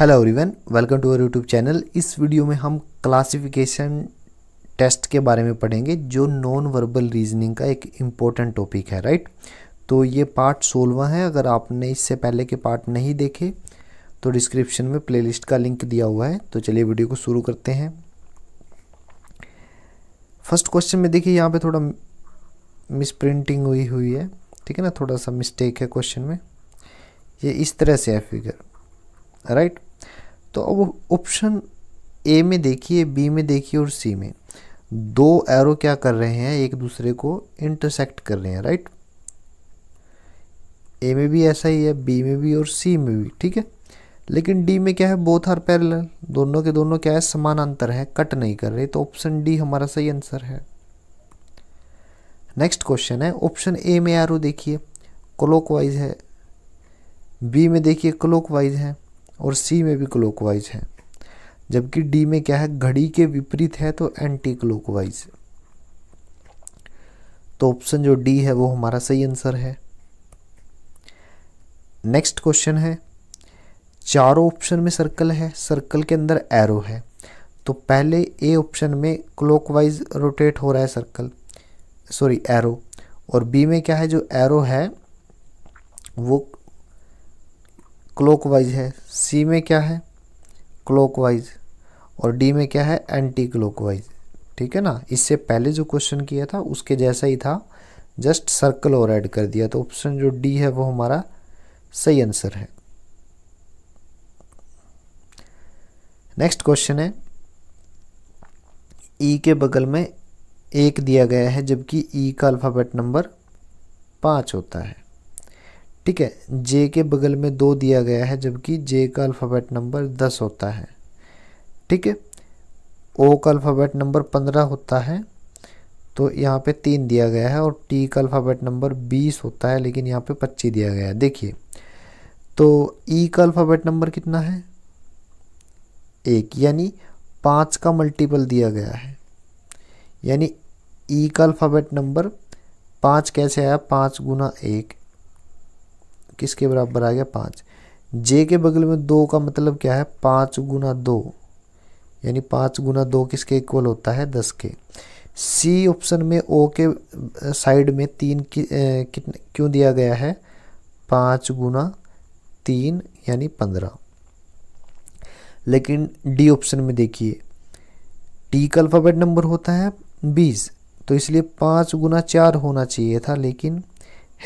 Hello everyone welcome to our YouTube channel इस video में हम क्लासिफिकेशन टेस्ट के बारे में पढ़ेंगे जो नॉन वर्बल रीजनिंग का एक इम्पोर्टेंट टॉपिक है राइट तो ये पार्ट सोलवा है अगर आपने इससे पहले के पार्ट नहीं देखे तो डिस्क्रिप्शन में प्लेलिस्ट का लिंक दिया हुआ है तो चलिए वीडियो को शुरू करते हैं फर्स्ट क्वेश्चन में देखिए यहाँ पर थोड़ा मिस प्रिंटिंग हुई हुई है ठीक है ना थोड़ा सा मिस्टेक है क्वेश्चन में ये इस तरह से है फिगर राइट right? तो अब ऑप्शन ए में देखिए बी में देखिए और सी में दो एरो क्या कर रहे हैं एक दूसरे को इंटरसेक्ट कर रहे हैं राइट ए में भी ऐसा ही है बी में भी और सी में भी ठीक है लेकिन डी में क्या है बोथ आर पैरल दोनों के दोनों क्या है समानांतर है कट नहीं कर रहे तो ऑप्शन डी हमारा सही आंसर है नेक्स्ट क्वेश्चन है ऑप्शन ए में एरो देखिए क्लोकवाइज है बी में देखिए क्लॉकवाइज है और सी में भी क्लोकवाइज है जबकि डी में क्या है घड़ी के विपरीत है तो एंटी क्लोकवाइज तो ऑप्शन जो डी है वो हमारा सही आंसर है नेक्स्ट क्वेश्चन है चारों ऑप्शन में सर्कल है सर्कल के अंदर एरो है तो पहले ए ऑप्शन में क्लोकवाइज रोटेट हो रहा है सर्कल सॉरी एरो और बी में क्या है जो एरो है वो क्लोकवाइज है सी में क्या है क्लोकवाइज और डी में क्या है एंटी क्लोकवाइज ठीक है ना इससे पहले जो क्वेश्चन किया था उसके जैसा ही था जस्ट सर्कल और ऐड कर दिया तो ऑप्शन जो डी है वो हमारा सही आंसर है नेक्स्ट क्वेश्चन है ई e के बगल में एक दिया गया है जबकि ई e का अल्फ़ाबेट नंबर पाँच होता है ठीक है जे के बगल में दो दिया गया है जबकि जे का अल्फ़ाबेट नंबर दस होता है ठीक है ओ का अल्फ़ाबेट नंबर पंद्रह होता है तो यहाँ पे तीन दिया गया है और टी का अल्फ़ाबेट नंबर बीस होता है लेकिन यहाँ पे पच्चीस दिया गया है देखिए तो ई e का अल्फ़ाबेट नंबर कितना है एक यानी पाँच का मल्टीपल दिया गया है यानी ई e का अल्फ़ाबेट नंबर पाँच कैसे आया पाँच गुना एक किसके बराबर आ गया पाँच जे के बगल में दो का मतलब क्या है पाँच गुना दो यानी पाँच गुना दो किसके इक्वल होता है दस के सी ऑप्शन में ओ के साइड में तीन कि, क्यों दिया गया है पाँच गुना तीन यानी पंद्रह लेकिन डी ऑप्शन में देखिए टी का अल्फ़ाबेट नंबर होता है बीस तो इसलिए पाँच गुना चार होना चाहिए था लेकिन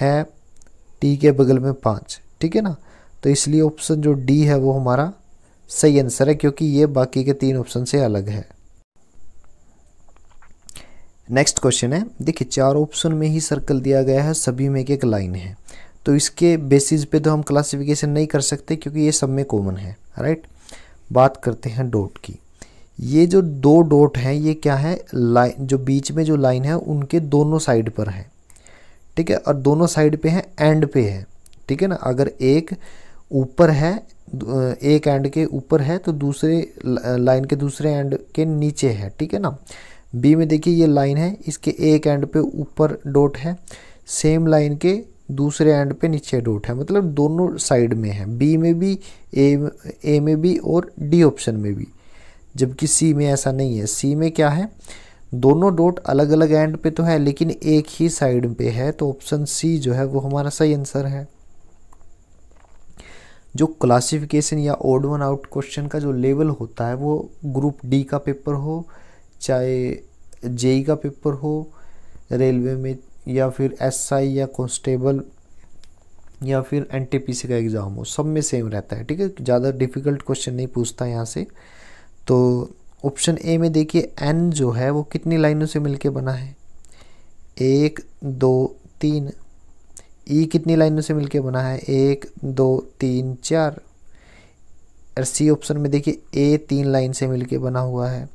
है टी के बगल में पाँच ठीक है ना तो इसलिए ऑप्शन जो डी है वो हमारा सही आंसर है क्योंकि ये बाकी के तीन ऑप्शन से अलग है नेक्स्ट क्वेश्चन है देखिए चार ऑप्शन में ही सर्कल दिया गया है सभी में एक एक लाइन है तो इसके बेसिस पे तो हम क्लासिफिकेशन नहीं कर सकते क्योंकि ये सब में कॉमन है राइट बात करते हैं डॉट की ये जो दो डॉट हैं ये क्या है लाइन जो बीच में जो लाइन है उनके दोनों साइड पर है ठीक है और दोनों साइड पे है एंड पे है ठीक है ना अगर एक ऊपर है एक एंड के ऊपर है तो दूसरे लाइन के दूसरे एंड के नीचे है ठीक है ना बी में देखिए ये लाइन है इसके एक एंड पे ऊपर डॉट है सेम लाइन के दूसरे एंड पे नीचे डॉट है मतलब दोनों साइड में है बी में भी ए ए में भी और डी ऑप्शन में भी जबकि सी में ऐसा नहीं है सी में क्या है दोनों डॉट अलग अलग एंड पे तो है लेकिन एक ही साइड पे है तो ऑप्शन सी जो है वो हमारा सही आंसर है जो क्लासिफिकेशन या ओड वन आउट क्वेश्चन का जो लेवल होता है वो ग्रुप डी का पेपर हो चाहे जेई का पेपर हो रेलवे में या फिर एसआई या कॉन्स्टेबल या फिर एनटीपीसी का एग्ज़ाम हो सब में सेम रहता है ठीक है ज़्यादा डिफ़िकल्ट क्वेश्चन नहीं पूछता यहाँ से तो ऑप्शन ए में देखिए एन जो है वो कितनी लाइनों से मिलके बना है एक दो तीन ई e कितनी लाइनों से मिलके बना है एक दो तीन चार और सी ऑप्शन में देखिए ए तीन लाइन से मिलके बना हुआ है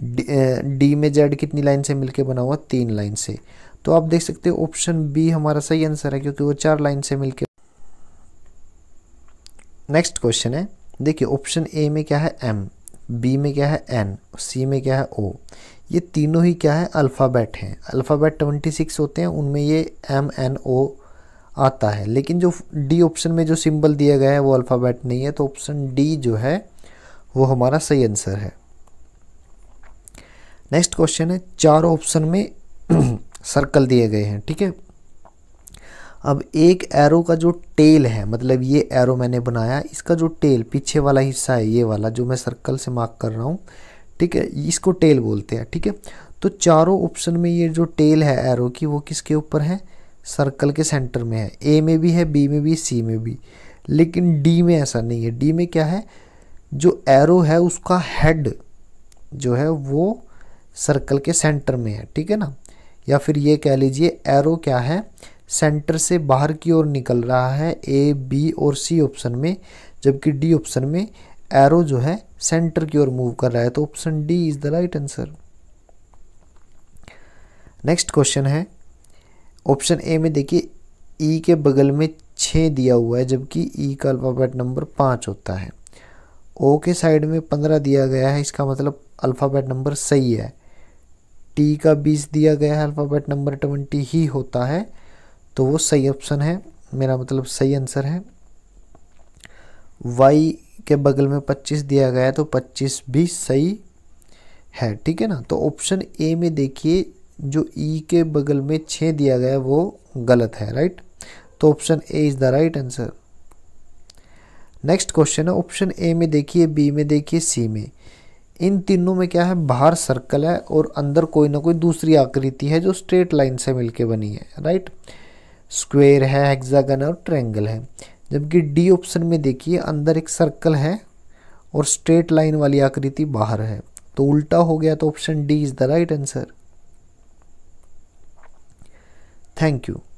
डी, में जेड कितनी लाइन से मिलके बना हुआ तीन लाइन से तो आप देख सकते हो ऑप्शन बी हमारा सही आंसर है क्योंकि वो चार लाइन से मिलके नेक्स्ट क्वेश्चन है देखिए ऑप्शन ए में क्या है एम बी में क्या है एन सी में क्या है ओ ये तीनों ही क्या है अल्फ़ाबेट हैं अल्फ़ाबेट ट्वेंटी सिक्स होते हैं उनमें ये एम एन ओ आता है लेकिन जो डी ऑप्शन में जो सिंबल दिया गया है वो अल्फ़ाबेट नहीं है तो ऑप्शन डी जो है वो हमारा सही आंसर है नेक्स्ट क्वेश्चन है चारों ऑप्शन में सर्कल दिए गए हैं ठीक है अब एक एरो का जो टेल है मतलब ये एरो मैंने बनाया इसका जो टेल पीछे वाला हिस्सा है ये वाला जो मैं सर्कल से मार्क कर रहा हूँ ठीक है इसको टेल बोलते हैं ठीक है तो चारों ऑप्शन में ये जो टेल है एरो की वो किसके ऊपर है सर्कल के सेंटर में है ए में भी है बी में भी सी में भी लेकिन डी में ऐसा नहीं है डी में क्या है जो एरो है उसका हेड जो है वो सर्कल के सेंटर में है ठीक है ना या फिर ये कह लीजिए एरो क्या है सेंटर से बाहर की ओर निकल रहा है ए बी और सी ऑप्शन में जबकि डी ऑप्शन में एरो जो है सेंटर की ओर मूव कर रहा है तो option D is the right answer next question है ऑप्शन ए में देखिए ई e के बगल में छः दिया हुआ है जबकि ई e का अल्फ़ाबेट नंबर पाँच होता है ओ के साइड में पंद्रह दिया गया है इसका मतलब अल्फ़ाबेट नंबर सही है टी का बीस दिया गया है अल्फ़ाबेट नंबर ट्वेंटी ही होता है तो वो सही ऑप्शन है मेरा मतलब सही आंसर है वाई के बगल में पच्चीस दिया गया है तो पच्चीस भी सही है ठीक है ना तो ऑप्शन ए में देखिए जो ई e के बगल में 6 दिया गया है वो गलत है राइट तो option A is the right answer next question है ऑप्शन ए में देखिए बी में देखिए सी में इन तीनों में क्या है बाहर सर्कल है और अंदर कोई ना कोई दूसरी आकृति है जो स्ट्रेट लाइन से मिलके बनी है राइट right? स्क्वायर है हेक्सागन है और ट्रायंगल है जबकि डी ऑप्शन में देखिए अंदर एक सर्कल है और स्ट्रेट लाइन वाली आकृति बाहर है तो उल्टा हो गया तो option D is the right answer thank you